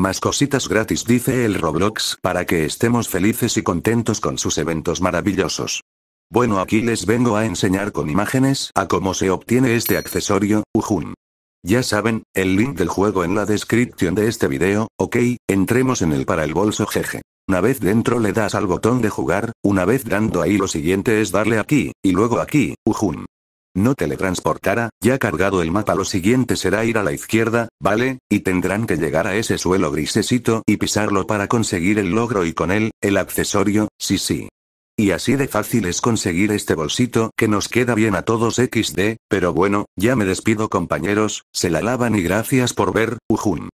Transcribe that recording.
Más cositas gratis dice el Roblox para que estemos felices y contentos con sus eventos maravillosos. Bueno aquí les vengo a enseñar con imágenes a cómo se obtiene este accesorio, Ujun. Ya saben, el link del juego en la descripción de este video, ok, entremos en el para el bolso jeje. Una vez dentro le das al botón de jugar, una vez dando ahí lo siguiente es darle aquí, y luego aquí, Ujun no teletransportara, ya cargado el mapa lo siguiente será ir a la izquierda, ¿vale? Y tendrán que llegar a ese suelo grisecito y pisarlo para conseguir el logro y con él, el accesorio, sí sí. Y así de fácil es conseguir este bolsito que nos queda bien a todos XD, pero bueno, ya me despido compañeros, se la lavan y gracias por ver, Ujun.